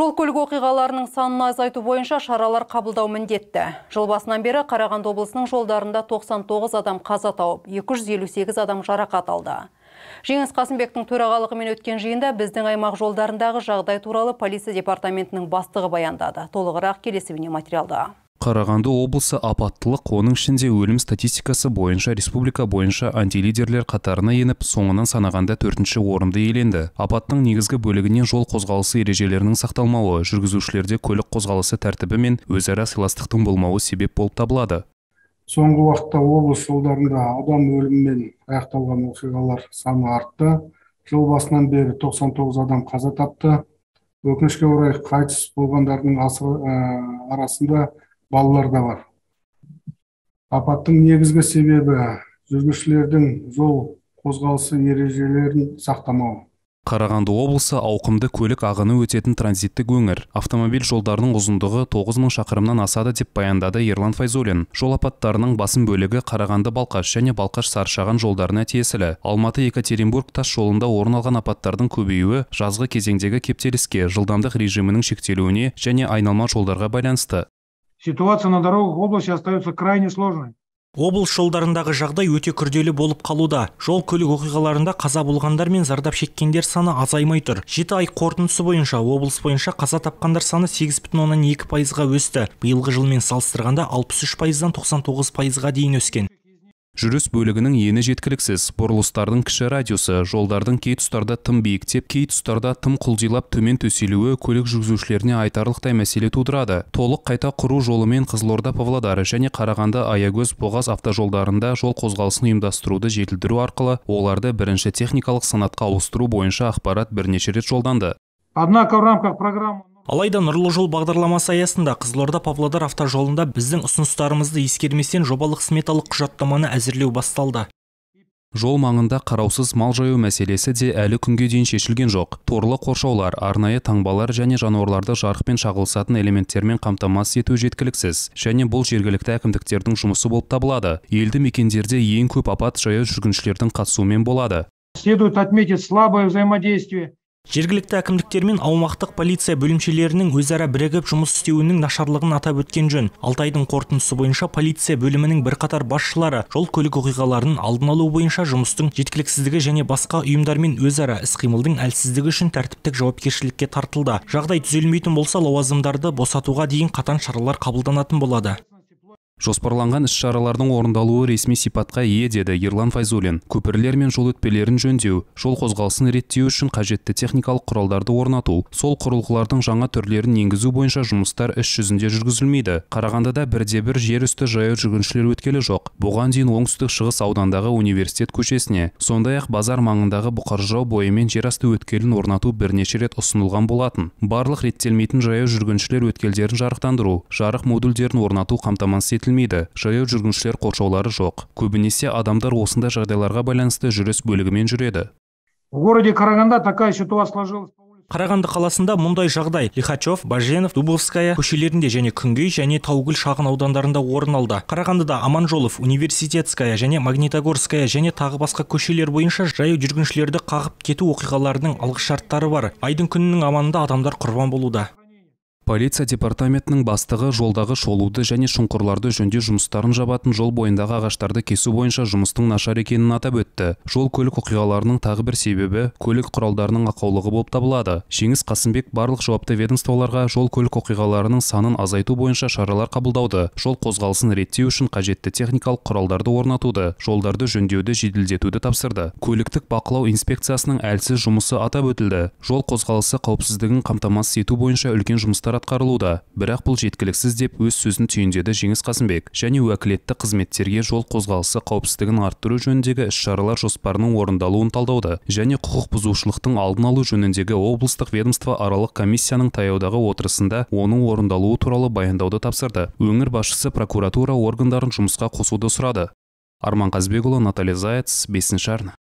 Жол көлік оқиғаларының санын азайту бойынша шаралар қабылдау міндетті. Жыл басынан бері Қарағанды облысының жолдарында 99 адам қаза тауып, 258 адам жарақат алды. Жеңіс Қасымбектің төрағалығымен өткен жиында біздің аймақ жолдарындағы жағдай туралы полиция департаментінің бастығы баяндады. Толығырақ келесі бейне материалда қарағанды облысы апаттылық оның ішінде өлім статистикасы бойынша республика бойынша антилидерлер қатарына еніп соңынан санағанда төртінші орынды иеленді апаттың негізгі бөлігіне жол қозғалысы ережелерінің сақталмауы жүргізушілерде көлік қозғалысы тәртібі мен өзара сыйластықтың болмауы себеп болып табылады соңғы уақытта облыс жолдарында адам өлімімен аяқталған оқиғалар саны артты жыл басынан бері 99 адам қаза тапты өкінішке орай қайтыс болғандардың арасында да бар апаттың негізгі себебі жүргізушілердің жол қозғалысы ережелерін сақтамау қарағанды облысы ауқымды көлік ағыны өтетін транзиттік өңір автомобиль жолдарының ұзындығы 9000 мың шақырымнан асады деп баяндады ерлан файзуллин жол апаттарының басым бөлігі қарағанды балқаш және балқаш саршаған жолдарына тиесілі алматы екатеринбург тас жолында орын алған апаттардың көбеюі жазғы кезеңдегі кептеліске жылдамдық режимінің шектелуіне және айналма жолдарға байланысты ситуация на дорогах области остается крайне сложной облыс жолдарындағы жағдай өте күрделі болып қалуда жол көлік оқиғаларында қаза болғандар мен зардап шеккендер саны азаймай тұр жеті ай қорытындысы бойынша облыс бойынша қаза тапқандар саны сегіз бүтін оннан екі пайызға өсті биылғы жылмен салыстырғанда алпыс үш пайыздан тоқсан пайызға дейін өскен жүріс бөлігінің ені жеткіліксіз бұрылыстардың кіші радиусы жолдардың кей тұстарда тым биіктеп кей тұстарда тым құлдилап төмен төселуі көлік жүргізушілеріне айтарлықтай мәселе тудырады толық қайта құру жолымен қызылорда павлодар және қарағанды аягөз бұғаз автожолдарында жол қозғалысын ұйымдастыруды жетілдіру арқылы оларды бірінші техникалық санатқа ауыстыру бойынша ақпарат бірнеше рет жолданды однако в рамках программы алайда нұрлы жол бағдарламасы аясында қызылорда павлодар автожолында біздің ұсыныстарымызды ескерместен жобалық сметалық құжаттаманы әзірлеу басталды Жол маңында қараусыз мал жаю мәселесі де әлі күнге дейін шешілген жоқ. Торлы қоршаулар, арнайы таңбалар және жануарларды жарықпен шағылысатын элементтермен қамтамасыз ету жеткіліксіз. Және бұл жергілікті әкімдіктердің жұмысы болып табылады. Елді мекендерде ең көп апат жаяу жүргіншілердің қатысуымен болады. Следует отметить слабое взаимодействие жергілікті әкімдіктер мен аумақтық полиция бөлімшелерінің өзара бірігіп жұмыс істеуінің нашарлығын атап өткен жөн алтайдың қорытындысы бойынша полиция бөлімінің бірқатар басшылары жол көлік оқиғаларын алдын алу бойынша жұмыстың жеткіліксіздігі және басқа ұйымдармен өзара іс қимылдың әлсіздігі үшін тәртіптік жауапкершілікке тартылды жағдай түзелмейтін болса лауазымдарды босатуға дейін қатаң шаралар қабылданатын болады жоспарланған іс шаралардың орындалуы ресми сипатқа ие деді ерлан файзулин көпірлер мен жол өтпелерін жөндеу жол қозғалысын реттеу үшін қажетті техникалық құралдарды орнату сол құрылғылардың жаңа түрлерін енгізу бойынша жұмыстар іс жүзінде жүргізілмейді қарағандыда бірде бір жер үсті жаяу жүргіншілер өткелі жоқ бұған дейін оңтүстік шығыс аудандағы университет көшесіне сондай ақ базар маңындағы бұқар жырау бойымен жерасты өткелін орнату бірнеше рет ұсынылған болатын барлық реттелмейтін жаяу жүргіншілер өткелдерін жарықтандыру жарық модульдерін орнату қамтамасыз етілді көрсетілмейді жаяу жүргіншілер қоршаулары жоқ көбінесе адамдар осындай жағдайларға байланысты жүріс бөлігімен жүреді в городе караганда такая ситуация сложилась қарағанды қаласында мұндай жағдай лихачев баженов дубовская көшелерінде және күнгей және таугүл шағын аудандарында орын алды қарағандыда аманжолов университетская және магнитогорская және тағы басқа көшелер бойынша жаяу жүргіншілерді қағып кету оқиғаларының алғышарттары бар айдың күннің аманында адамдар құрбан болуда полиция департаментінің бастығы жолдағы шолуды және шұңқырларды жөнде жұмыстарын жабатын жол бойындағы ағаштарды кесу бойынша жұмыстың нашар екенін атап өтті жол көлік оқиғаларының тағы бір себебі көлік құралдарының ақаулығы болып табылады жеңіс қасымбек барлық жауапты ведомстволарға жол көлік оқиғаларының санын азайту бойынша шаралар қабылдауды жол қозғалысын реттеу үшін қажетті техникалық құралдарды орнатуды жолдарды жөндеуді жеделдетуді тапсырды көліктік бақылау инспекциясының әлсіз жұмысы атап өтілді жол қозғалысы қауіпсіздігін қамтамасыз ету бойынша үлкен жұмыстар атқарылуда бірақ бұл жеткіліксіз деп өз сөзін түйіндеді жеңіс қасымбек және уәкілетті қызметтерге жол қозғалысы қауіпсіздігін арттыру жөніндегі іс шаралар жоспарының орындалуын талдауды және құқық бұзушылықтың алдын алу жөніндегі облыстық ведомство аралық комиссияның таяудағы отырысында оның орындалуы туралы баяндауды тапсырды өңір басшысы прокуратура органдарын жұмысқа қосуды сұрады арман қазбекұлы наталья заяц бесінші арна